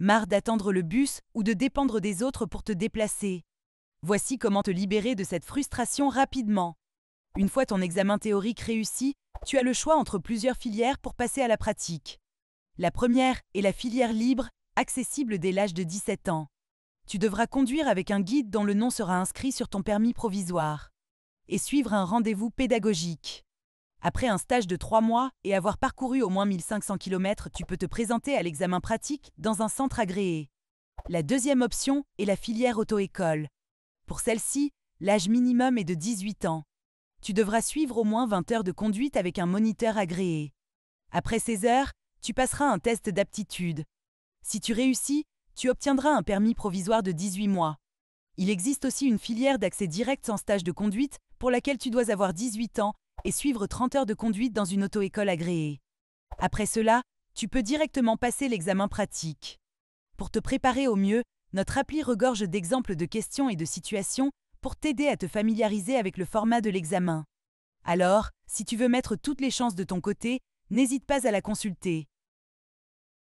Marre d'attendre le bus ou de dépendre des autres pour te déplacer. Voici comment te libérer de cette frustration rapidement. Une fois ton examen théorique réussi, tu as le choix entre plusieurs filières pour passer à la pratique. La première est la filière libre, accessible dès l'âge de 17 ans. Tu devras conduire avec un guide dont le nom sera inscrit sur ton permis provisoire. Et suivre un rendez-vous pédagogique. Après un stage de 3 mois et avoir parcouru au moins 1500 km, tu peux te présenter à l'examen pratique dans un centre agréé. La deuxième option est la filière auto-école. Pour celle-ci, l'âge minimum est de 18 ans. Tu devras suivre au moins 20 heures de conduite avec un moniteur agréé. Après ces heures, tu passeras un test d'aptitude. Si tu réussis, tu obtiendras un permis provisoire de 18 mois. Il existe aussi une filière d'accès direct sans stage de conduite pour laquelle tu dois avoir 18 ans et suivre 30 heures de conduite dans une auto-école agréée. Après cela, tu peux directement passer l'examen pratique. Pour te préparer au mieux, notre appli regorge d'exemples de questions et de situations pour t'aider à te familiariser avec le format de l'examen. Alors, si tu veux mettre toutes les chances de ton côté, n'hésite pas à la consulter.